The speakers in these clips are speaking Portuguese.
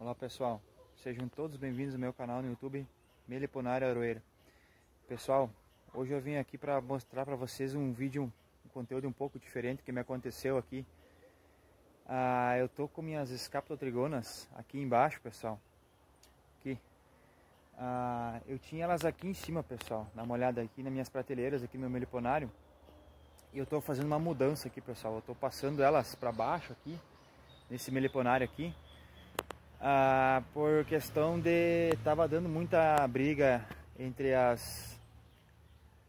Olá pessoal, sejam todos bem-vindos ao meu canal no YouTube Meliponário Aroeira. Pessoal, hoje eu vim aqui para mostrar para vocês um vídeo, um conteúdo um pouco diferente que me aconteceu aqui. Ah, eu tô com minhas escapulotrigonas aqui embaixo, pessoal. Aqui. Ah, eu tinha elas aqui em cima, pessoal. Dá uma olhada aqui nas minhas prateleiras, aqui no meu meliponário. E eu tô fazendo uma mudança aqui, pessoal. Eu tô passando elas para baixo aqui, nesse meliponário aqui ah, por questão de tava dando muita briga entre as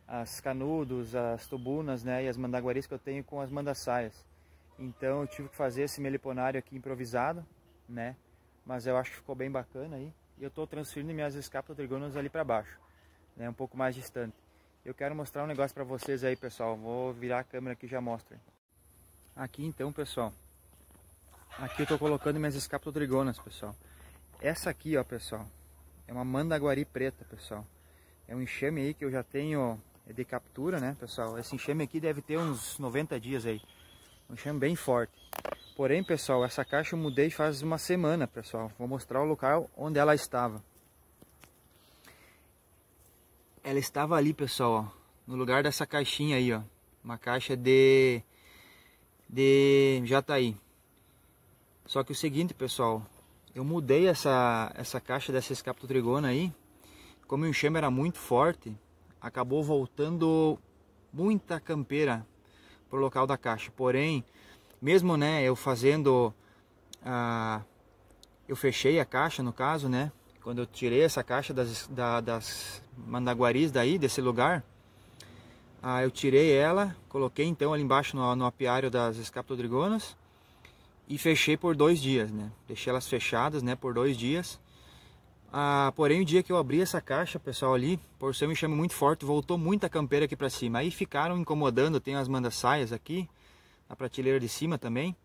as canudos, as tubunas, né, e as mandaguaris que eu tenho com as mandaçaias. Então eu tive que fazer esse meliponário aqui improvisado, né? Mas eu acho que ficou bem bacana aí. E eu estou transferindo minhas escápulas ali para baixo, né, um pouco mais distante. Eu quero mostrar um negócio para vocês aí, pessoal. Vou virar a câmera aqui e já mostro. Aqui então, pessoal, Aqui eu tô colocando minhas escapotrigonas, pessoal. Essa aqui, ó, pessoal, é uma mandaguari preta, pessoal. É um enxame aí que eu já tenho é de captura, né, pessoal? Esse enxame aqui deve ter uns 90 dias aí. Um enxame bem forte. Porém, pessoal, essa caixa eu mudei faz uma semana, pessoal. Vou mostrar o local onde ela estava. Ela estava ali, pessoal, ó, no lugar dessa caixinha aí, ó. Uma caixa de... de jataí. Só que o seguinte, pessoal, eu mudei essa, essa caixa dessa escaptotrigona aí. Como o enxame era muito forte, acabou voltando muita campeira pro local da caixa. Porém, mesmo né, eu fazendo a eu fechei a caixa no caso, né? Quando eu tirei essa caixa das, da, das mandaguaris daí, desse lugar, ah, eu tirei ela, coloquei então ali embaixo no, no apiário das escaptodrigonas e fechei por dois dias, né? Deixei elas fechadas, né, por dois dias. Ah, porém, o dia que eu abri essa caixa, pessoal, ali, por ser um enxame muito forte, voltou muita campeira aqui para cima. Aí ficaram incomodando, tem as mandaçaias aqui, na prateleira de cima também.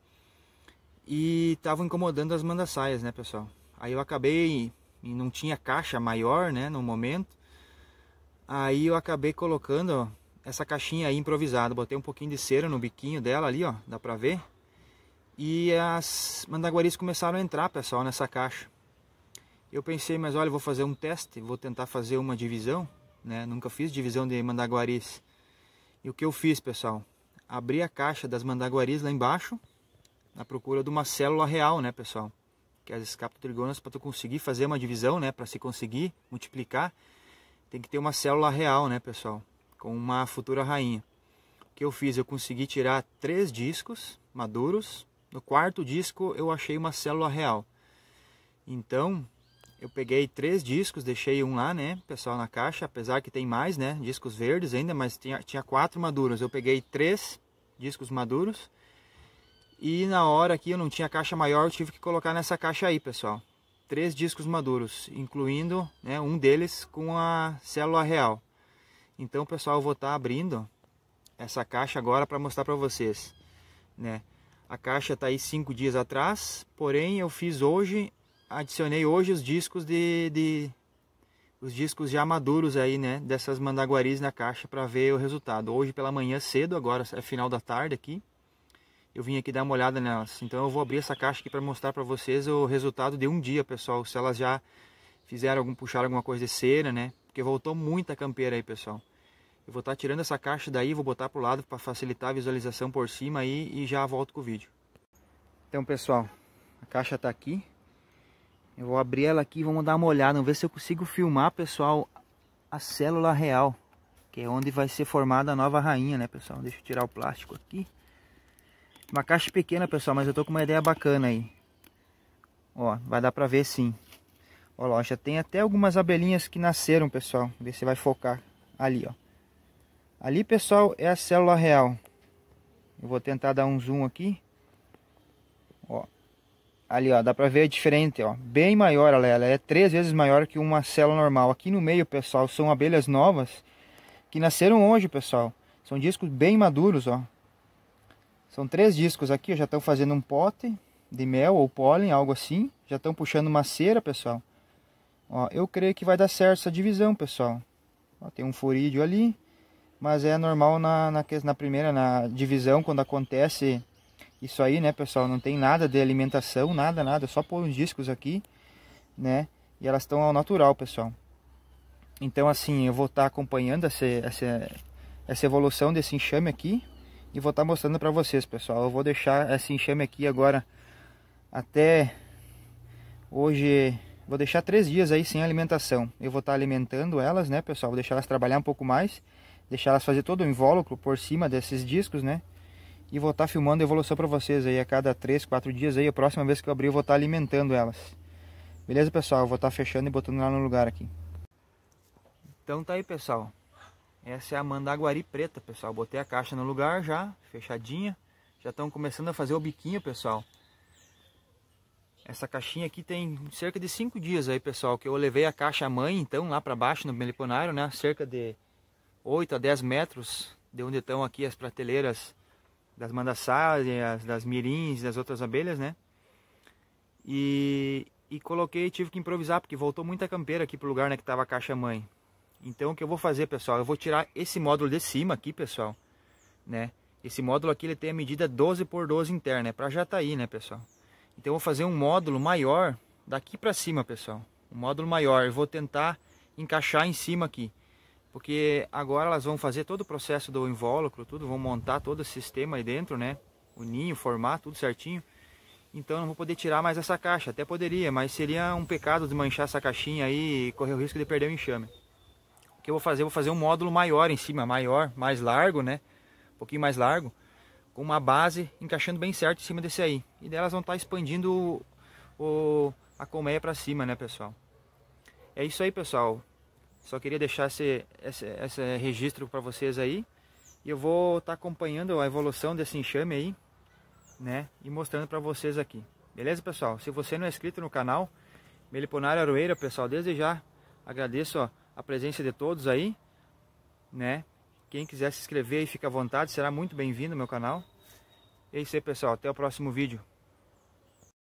E estavam incomodando as mandaçaias, né, pessoal? Aí eu acabei, não tinha caixa maior, né, no momento. Aí eu acabei colocando ó, essa caixinha aí improvisada. Botei um pouquinho de cera no biquinho dela ali, ó, dá pra ver. E as mandaguaris começaram a entrar, pessoal, nessa caixa. Eu pensei, mas olha, vou fazer um teste, vou tentar fazer uma divisão, né? Nunca fiz divisão de mandaguaris. E o que eu fiz, pessoal? Abri a caixa das mandaguaris lá embaixo, na procura de uma célula real, né, pessoal? Que é as escaptotrigonas, para tu conseguir fazer uma divisão, né, para se conseguir multiplicar, tem que ter uma célula real, né, pessoal? Com uma futura rainha. O que eu fiz? Eu consegui tirar três discos maduros, no quarto disco eu achei uma célula real. Então, eu peguei três discos, deixei um lá, né, pessoal, na caixa, apesar que tem mais, né, discos verdes ainda, mas tinha, tinha quatro maduros. Eu peguei três discos maduros e na hora aqui eu não tinha caixa maior, eu tive que colocar nessa caixa aí, pessoal. Três discos maduros, incluindo né, um deles com a célula real. Então, pessoal, eu vou estar tá abrindo essa caixa agora para mostrar para vocês, né. A caixa está aí cinco dias atrás, porém eu fiz hoje, adicionei hoje os discos de, de os discos já maduros aí, né, dessas mandaguaris na caixa para ver o resultado. Hoje pela manhã cedo, agora é final da tarde aqui. Eu vim aqui dar uma olhada nelas. Então eu vou abrir essa caixa aqui para mostrar para vocês o resultado de um dia, pessoal, se elas já fizeram algum puxar alguma coisa de cera, né? Porque voltou muita campeira aí, pessoal. Eu vou estar tá tirando essa caixa daí, vou botar para o lado para facilitar a visualização por cima aí e já volto com o vídeo. Então pessoal, a caixa está aqui. Eu vou abrir ela aqui e vamos dar uma olhada, vamos ver se eu consigo filmar, pessoal, a célula real, que é onde vai ser formada a nova rainha, né, pessoal? Deixa eu tirar o plástico aqui. Uma caixa pequena, pessoal, mas eu tô com uma ideia bacana aí. Ó, vai dar pra ver sim. Olha, lá, já tem até algumas abelhinhas que nasceram, pessoal. Vê se vai focar ali, ó. Ali, pessoal, é a célula real. Eu vou tentar dar um zoom aqui. Ó, ali, ó, dá pra ver a diferente, ó. Bem maior ela, ela é três vezes maior que uma célula normal. Aqui no meio, pessoal, são abelhas novas que nasceram hoje, pessoal. São discos bem maduros, ó. São três discos aqui, ó, já estão fazendo um pote de mel ou pólen, algo assim. Já estão puxando uma cera, pessoal. Ó, eu creio que vai dar certo essa divisão, pessoal. Ó, tem um furídeo ali mas é normal na, na, na primeira, na divisão, quando acontece isso aí, né, pessoal? Não tem nada de alimentação, nada, nada, só pôr uns discos aqui, né? E elas estão ao natural, pessoal. Então, assim, eu vou estar tá acompanhando essa, essa, essa evolução desse enxame aqui e vou estar tá mostrando para vocês, pessoal. Eu vou deixar esse enxame aqui agora até hoje. Vou deixar três dias aí sem alimentação. Eu vou estar tá alimentando elas, né, pessoal? Vou deixar elas trabalhar um pouco mais deixar elas fazer todo o invólucro por cima desses discos, né? E vou estar tá filmando a evolução para vocês aí a cada 3, 4 dias aí. A próxima vez que eu abrir eu vou estar tá alimentando elas. Beleza, pessoal? Eu vou estar tá fechando e botando lá no lugar aqui. Então tá aí, pessoal. Essa é a mandaguari preta, pessoal. Botei a caixa no lugar já, fechadinha. Já estão começando a fazer o biquinho, pessoal. Essa caixinha aqui tem cerca de 5 dias aí, pessoal, que eu levei a caixa mãe, então, lá para baixo no meliponário, né? Cerca de 8 a 10 metros de onde estão aqui as prateleiras das mandaçás, eh, das mirins, e das outras abelhas, né? E, e coloquei, tive que improvisar, porque voltou muita campeira aqui pro lugar né, que estava a caixa mãe. Então o que eu vou fazer, pessoal? Eu vou tirar esse módulo de cima aqui, pessoal, né? Esse módulo aqui ele tem a medida 12 por 12 interna, é para tá aí, né, pessoal? Então eu vou fazer um módulo maior daqui para cima, pessoal. Um módulo maior, eu vou tentar encaixar em cima aqui porque agora elas vão fazer todo o processo do invólucro, tudo, vão montar todo o sistema aí dentro, né? O ninho, formar tudo certinho. Então não vou poder tirar mais essa caixa, até poderia, mas seria um pecado desmanchar essa caixinha aí e correr o risco de perder o enxame. O que eu vou fazer? Eu vou fazer um módulo maior em cima, maior, mais largo, né? Um pouquinho mais largo, com uma base encaixando bem certo em cima desse aí. E delas vão estar tá expandindo o, o, a colmeia para cima, né, pessoal? É isso aí, pessoal. Só queria deixar esse, esse, esse registro para vocês aí. E eu vou estar tá acompanhando a evolução desse enxame aí, né? E mostrando para vocês aqui. Beleza, pessoal? Se você não é inscrito no canal Meliponário Aroeira, pessoal, desde já agradeço ó, a presença de todos aí, né? Quem quiser se inscrever aí, fica à vontade, será muito bem-vindo ao meu canal. É isso aí, pessoal. Até o próximo vídeo.